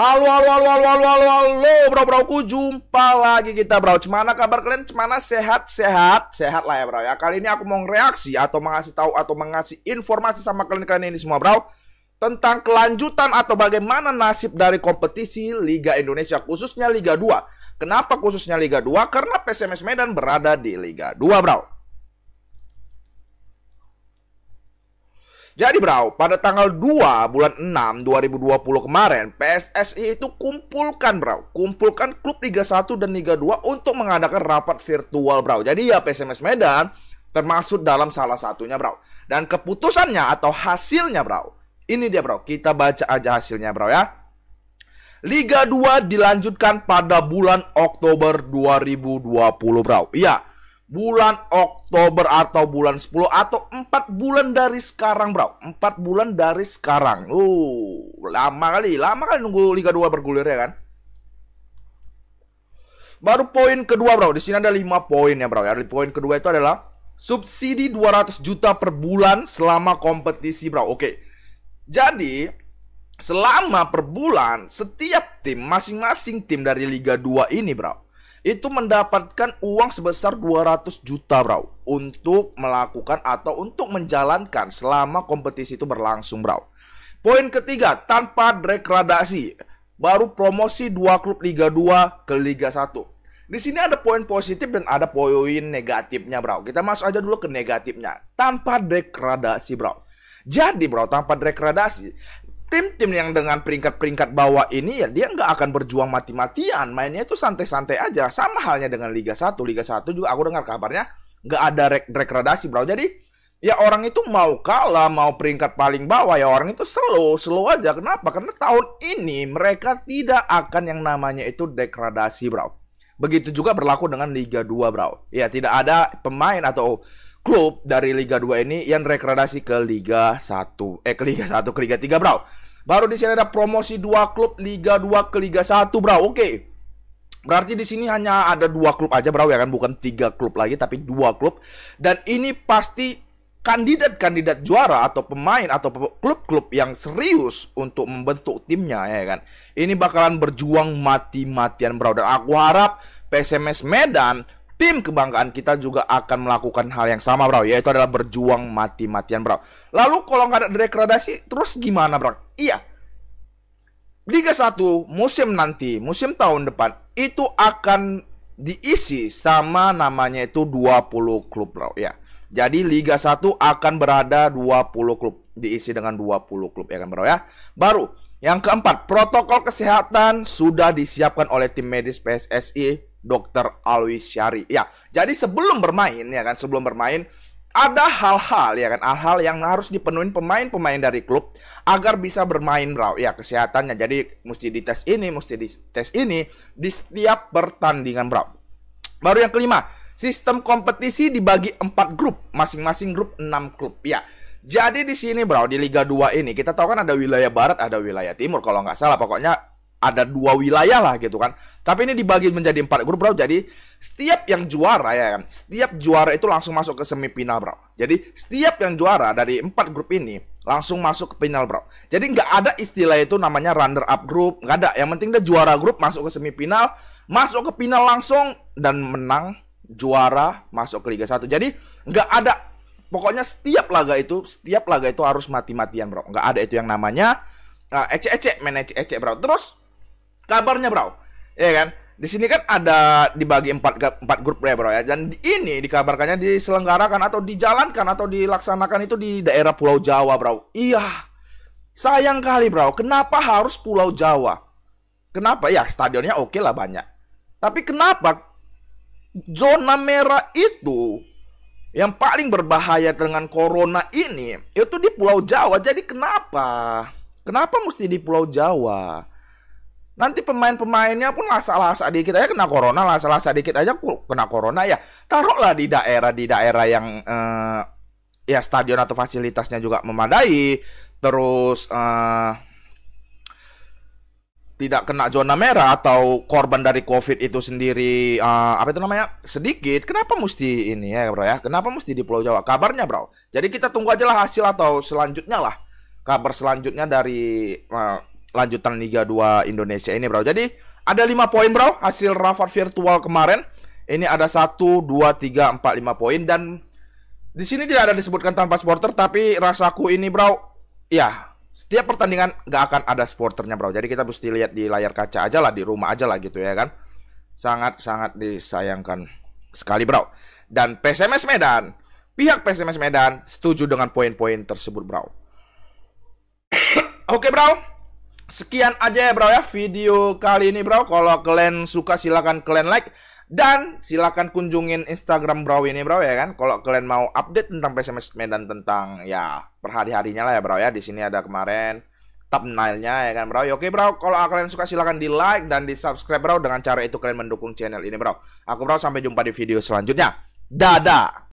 Halo, halo, halo, halo, halo, halo, halo, bro, bro, ku jumpa lagi kita, bro. Cemana kabar kalian? Cemana sehat, sehat, sehat lah ya, bro. Ya, kali ini aku mau reaksi atau mengasih tahu atau mengasih informasi sama kalian-kalian ini semua, bro. Tentang kelanjutan atau bagaimana nasib dari kompetisi Liga Indonesia, khususnya Liga 2. Kenapa khususnya Liga 2? Karena PSMS Medan berada di Liga 2, bro. Jadi bro, pada tanggal 2 bulan 6 2020 kemarin, PSSI itu kumpulkan bro, kumpulkan klub Liga 1 dan Liga 2 untuk mengadakan rapat virtual bro. Jadi ya PSMS Medan termasuk dalam salah satunya bro. Dan keputusannya atau hasilnya bro, ini dia bro, kita baca aja hasilnya bro ya. Liga 2 dilanjutkan pada bulan Oktober 2020 bro. Iya, bulan Oktober atau bulan 10 atau 4 bulan dari sekarang, Bro. 4 bulan dari sekarang. Uh, lama kali, lama kali nunggu Liga 2 bergulir ya kan? Baru poin kedua, Bro. Di sini ada 5 poin ya, Bro. Ya, poin kedua itu adalah subsidi 200 juta per bulan selama kompetisi, Bro. Oke. Jadi, selama per bulan setiap tim masing-masing tim dari Liga 2 ini, Bro itu mendapatkan uang sebesar 200 juta bro untuk melakukan atau untuk menjalankan selama kompetisi itu berlangsung bro. Poin ketiga, tanpa degradasi, baru promosi dua klub Liga 2 ke Liga 1. Di sini ada poin positif dan ada poin negatifnya bro. Kita masuk aja dulu ke negatifnya. Tanpa degradasi bro. Jadi bro, tanpa degradasi, tim-tim yang dengan peringkat-peringkat bawah ini ya dia nggak akan berjuang mati-matian mainnya itu santai-santai aja sama halnya dengan Liga 1 Liga 1 juga aku dengar kabarnya nggak ada rekredasi bro jadi ya orang itu mau kalah mau peringkat paling bawah ya orang itu slow slow aja kenapa karena tahun ini mereka tidak akan yang namanya itu degradasi bro begitu juga berlaku dengan Liga 2 bro ya tidak ada pemain atau klub dari Liga 2 ini yang rekreasi ke Liga 1. Eh ke Liga 1 ke Liga 3, Bro. Baru di sini ada promosi dua klub Liga 2 ke Liga 1, Bro. Oke. Okay. Berarti di sini hanya ada dua klub aja, Bro, ya kan bukan tiga klub lagi tapi dua klub. Dan ini pasti kandidat-kandidat juara atau pemain atau klub-klub yang serius untuk membentuk timnya ya kan. Ini bakalan berjuang mati-matian bro dan aku harap PSMS Medan tim kebanggaan kita juga akan melakukan hal yang sama, bro. Yaitu adalah berjuang mati-matian, bro. Lalu kalau nggak ada degradasi, terus gimana, bro? Iya. Liga 1 musim nanti, musim tahun depan, itu akan diisi sama namanya itu 20 klub, bro. Ya. Jadi Liga 1 akan berada 20 klub, diisi dengan 20 klub ya kan, bro ya. Baru yang keempat, protokol kesehatan sudah disiapkan oleh tim medis PSSI Dr. Alwi Syari. Ya, jadi sebelum bermain ya kan, sebelum bermain ada hal-hal ya kan, hal-hal yang harus dipenuhi pemain-pemain dari klub agar bisa bermain bro. Ya, kesehatannya jadi mesti dites ini, mesti dites ini di setiap pertandingan bro. Baru yang kelima, sistem kompetisi dibagi 4 grup, masing-masing grup 6 klub. Ya, jadi di sini bro di Liga 2 ini kita tahu kan ada wilayah barat, ada wilayah timur kalau nggak salah. Pokoknya ada dua wilayah lah gitu kan. Tapi ini dibagi menjadi empat grup bro. Jadi setiap yang juara ya kan, setiap juara itu langsung masuk ke semifinal bro. Jadi setiap yang juara dari empat grup ini langsung masuk ke final bro. Jadi nggak ada istilah itu namanya runner up group, nggak ada. Yang penting dia juara grup masuk ke semifinal, masuk ke final langsung dan menang juara masuk ke Liga 1. Jadi nggak ada pokoknya setiap laga itu setiap laga itu harus mati-matian bro. Nggak ada itu yang namanya ah, ecek-ecek uh, main ecek-ecek bro. Terus kabarnya bro ya kan di sini kan ada dibagi empat empat grup ya bro ya dan ini dikabarkannya diselenggarakan atau dijalankan atau dilaksanakan itu di daerah Pulau Jawa bro iya sayang kali bro kenapa harus Pulau Jawa kenapa ya stadionnya oke okay lah banyak tapi kenapa zona merah itu yang paling berbahaya dengan corona ini itu di Pulau Jawa. Jadi kenapa? Kenapa mesti di Pulau Jawa? Nanti pemain-pemainnya pun lasa-lasa dikit aja kena corona, lasa-lasa dikit aja kena corona ya. Taruhlah di daerah di daerah yang eh, ya stadion atau fasilitasnya juga memadai, terus eh, tidak kena zona merah atau korban dari covid itu sendiri eh, apa itu namanya sedikit. Kenapa mesti ini ya bro ya? Kenapa mesti di Pulau Jawa? Kabarnya bro. Jadi kita tunggu aja lah hasil atau selanjutnya lah kabar selanjutnya dari. Eh, lanjutan Liga 2 Indonesia ini, Bro. Jadi, ada 5 poin, Bro, hasil rapat virtual kemarin. Ini ada 1 2 3 4 5 poin dan di sini tidak ada disebutkan tanpa supporter, tapi rasaku ini, Bro, ya setiap pertandingan nggak akan ada supporternya, Bro. Jadi kita mesti lihat di layar kaca aja lah, di rumah aja lah gitu ya kan. Sangat-sangat disayangkan sekali, Bro. Dan PSMS Medan, pihak PSMS Medan setuju dengan poin-poin tersebut, Bro. Oke, okay, Bro. Sekian aja ya bro ya video kali ini bro. Kalau kalian suka silahkan kalian like. Dan silahkan kunjungin Instagram bro ini bro ya kan. Kalau kalian mau update tentang PSMS Medan tentang ya perhari-harinya lah ya bro ya. Di sini ada kemarin thumbnailnya ya kan bro. Ya, oke bro, kalau kalian suka silahkan di like dan di subscribe bro. Dengan cara itu kalian mendukung channel ini bro. Aku bro sampai jumpa di video selanjutnya. Dadah.